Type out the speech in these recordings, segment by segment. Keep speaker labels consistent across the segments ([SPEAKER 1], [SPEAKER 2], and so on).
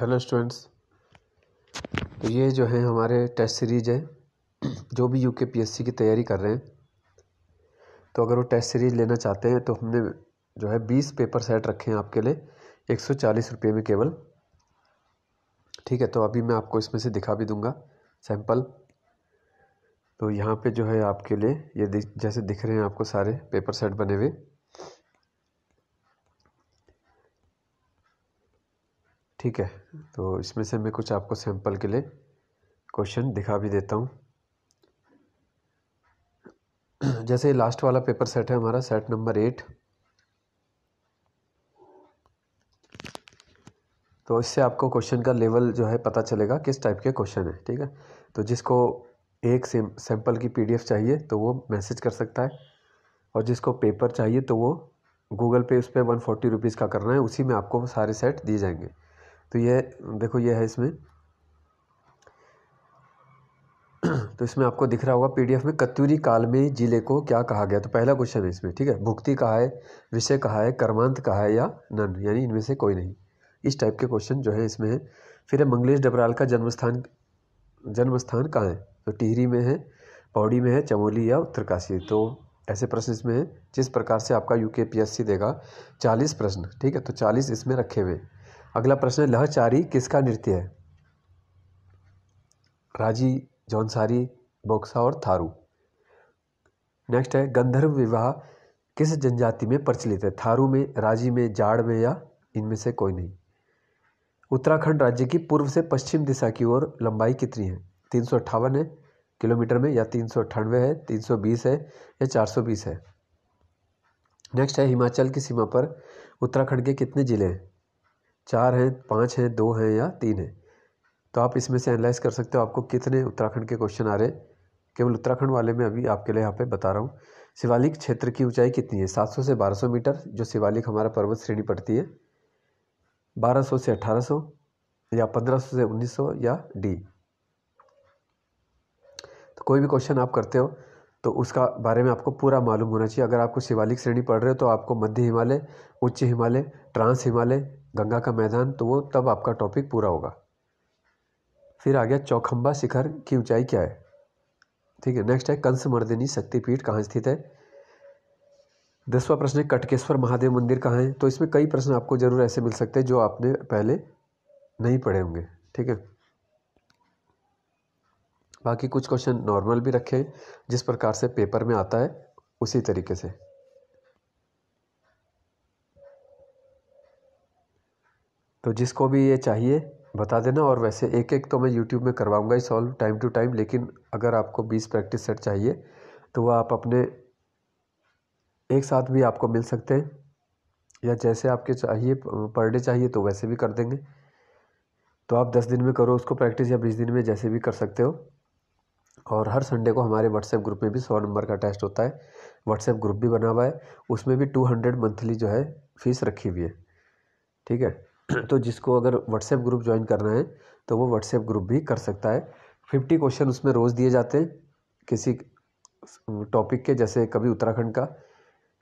[SPEAKER 1] hello students तो ये जो है हमारे टेस्ट सीरीज है जो भी यू के पी एस सी की तैयारी कर रहे हैं तो अगर वो टेस्ट सीरीज लेना चाहते हैं तो हमने जो है बीस पेपर सेट रखे हैं आपके लिए एक सौ चालीस रुपये में केवल ठीक है तो अभी मैं आपको इसमें से दिखा भी दूंगा सैंपल तो यहाँ पे जो है आपके लिए ये जैसे दिख रहे हैं आपको सारे पेपर सेट बने हुए ठीक है तो इसमें से मैं कुछ आपको सैंपल के लिए क्वेश्चन दिखा भी देता हूँ जैसे लास्ट वाला पेपर सेट है हमारा सेट नंबर एट तो इससे आपको क्वेश्चन का लेवल जो है पता चलेगा किस टाइप के क्वेश्चन है ठीक है तो जिसको एक सैंपल की पीडीएफ चाहिए तो वो मैसेज कर सकता है और जिसको पेपर चाहिए तो वो गूगल पे उस पर वन फोर्टी रुपीज़ का करना है उसी में आपको सारे सेट दिए जाएंगे तो ये देखो ये है इसमें तो इसमें आपको दिख रहा होगा पीडीएफ में कत्यूरी काल में जिले को क्या कहा गया तो पहला क्वेश्चन है इसमें ठीक है भुक्ति कहा है विषय कहा है कर्मांत कहा है या नन यानी इनमें से कोई नहीं इस टाइप के क्वेश्चन जो है इसमें है फिर है मंगलेश डबराल का जन्मस्थान जन्मस्थान कहाँ है तो टिहरी में है पौड़ी में है चमोली या उत्तरकाशी तो ऐसे प्रश्न इसमें है जिस प्रकार से आपका यू देगा चालीस प्रश्न ठीक है तो चालीस इसमें रखे हुए अगला प्रश्न है लहचारी किसका नृत्य है राजी जौनसारी बोक्सा और थारू नेक्स्ट है गंधर्व विवाह किस जनजाति में प्रचलित है थारू में राजी में जाड़ में या इनमें से कोई नहीं उत्तराखंड राज्य की पूर्व से पश्चिम दिशा की ओर लंबाई कितनी है तीन सौ अट्ठावन है किलोमीटर में या तीन सौ अट्ठानवे है तीन सौ बीस है या चार सौ बीस है नेक्स्ट है हिमाचल की सीमा पर उत्तराखंड के कितने ज़िले हैं चार हैं पाँच हैं दो हैं या तीन हैं तो आप इसमें से एनालाइज कर सकते हो आपको कितने उत्तराखंड के क्वेश्चन आ रहे हैं केवल उत्तराखंड वाले में अभी आपके लिए यहाँ पे बता रहा हूँ शिवालिक क्षेत्र की ऊंचाई कितनी है 700 से 1200 मीटर जो शिवालिक हमारा पर्वत श्रेणी पड़ती है 1200 से 1800 या 1500 से 1900 या डी तो कोई भी क्वेश्चन आप करते हो तो उसका बारे में आपको पूरा मालूम होना चाहिए अगर आपको शिवालिक श्रेणी पढ़ रहे हो तो आपको मध्य हिमालय उच्च हिमालय ट्रांस हिमालय गंगा का मैदान तो वो तब आपका टॉपिक पूरा होगा फिर आ गया चौखंबा शिखर की ऊंचाई क्या है ठीक है नेक्स्ट है कंस मर्दिनी शक्तिपीठ कहाँ स्थित है दसवां प्रश्न है कटकेश्वर महादेव मंदिर कहाँ है तो इसमें कई प्रश्न आपको जरूर ऐसे मिल सकते हैं जो आपने पहले नहीं पढ़े होंगे ठीक है बाकी कुछ क्वेश्चन नॉर्मल भी रखें जिस प्रकार से पेपर में आता है उसी तरीके से तो जिसको भी ये चाहिए बता देना और वैसे एक एक तो मैं यूट्यूब में करवाऊँगा ही सॉल्व टाइम टू टाइम लेकिन अगर आपको बीस प्रैक्टिस सेट चाहिए तो वह आप अपने एक साथ भी आपको मिल सकते हैं या जैसे आपके चाहिए पर डे चाहिए तो वैसे भी कर देंगे तो आप दस दिन में करो उसको प्रैक्टिस या बीस दिन में जैसे भी कर सकते हो और हर संडे को हमारे व्हाट्सएप ग्रुप में भी सौ नंबर का टेस्ट होता है व्हाट्सएप ग्रुप भी बना हुआ है उसमें भी टू हंड्रेड मंथली जो है फ़ीस रखी हुई है ठीक है तो जिसको अगर व्हाट्सएप ग्रुप ज्वाइन करना है तो वो व्हाट्सएप ग्रुप भी कर सकता है फिफ्टी क्वेश्चन उसमें रोज़ दिए जाते हैं किसी टॉपिक के जैसे कभी उत्तराखंड का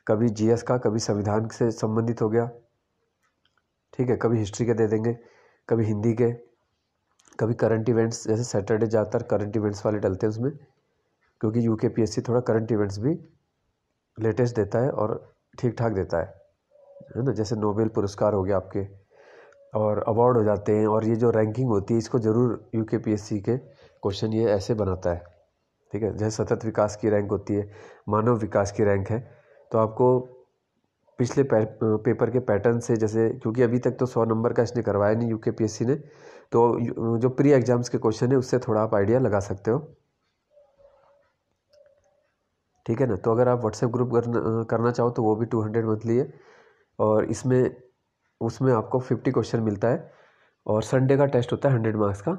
[SPEAKER 1] कभी जीएस का कभी संविधान से संबंधित हो गया ठीक है कभी हिस्ट्री के दे देंगे कभी हिंदी के कभी करंट इवेंट्स जैसे सैटरडे ज़्यादातर करंट इवेंट्स वाले डलते हैं उसमें क्योंकि यू के पी एस सी थोड़ा करंट इवेंट्स भी लेटेस्ट देता है और ठीक ठाक देता है है ना जैसे नोबेल पुरस्कार हो गया आपके और अवार्ड हो जाते हैं और ये जो रैंकिंग होती है इसको ज़रूर यू के पी एस सी के क्वेश्चन ये ऐसे बनाता है ठीक है जैसे सतत विकास की रैंक होती है मानव विकास की रैंक है तो आपको पिछले पेपर के पैटर्न से जैसे क्योंकि अभी तक तो सौ नंबर का इसने करवाया नहीं यू के पी एस सी ने तो जो प्री एग्ज़ाम्स के क्वेश्चन है उससे थोड़ा आप आइडिया लगा सकते हो ठीक है ना तो अगर आप व्हाट्सएप ग्रुप करना करना चाहो तो वो भी टू हंड्रेड मंथली है और इसमें उसमें आपको फिफ्टी क्वेश्चन मिलता है और संडे का टेस्ट होता है हंड्रेड मार्क्स का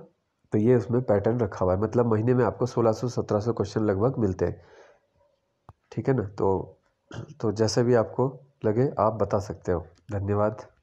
[SPEAKER 1] तो ये उसमें पैटर्न रखा हुआ है मतलब महीने में आपको सोलह सौ सत्रह सौ क्वेश्चन लगभग मिलते हैं ठीक है ना तो तो जैसे भी आपको लगे आप बता सकते हो धन्यवाद